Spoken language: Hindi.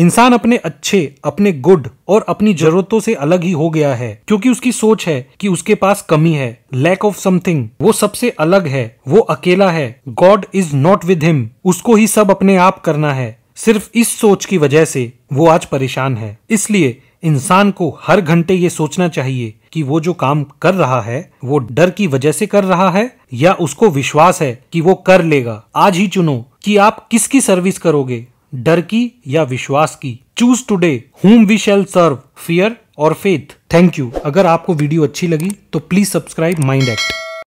इंसान अपने अच्छे अपने गुड और अपनी जरूरतों से अलग ही हो गया है क्योंकि उसकी सोच है कि उसके पास कमी है लैक ऑफ समथिंग वो सबसे अलग है वो अकेला है God is not with him उसको ही सब अपने आप करना है सिर्फ इस सोच की वजह से वो आज परेशान है इसलिए इंसान को हर घंटे ये सोचना चाहिए कि वो जो काम कर रहा है वो डर की वजह से कर रहा है या उसको विश्वास है कि वो कर लेगा आज ही चुनो कि आप किसकी सर्विस करोगे डर की या विश्वास की choose today whom we shall serve fear और फेथ थैंक यू अगर आपको वीडियो अच्छी लगी तो प्लीज सब्सक्राइब माइंड एक्ट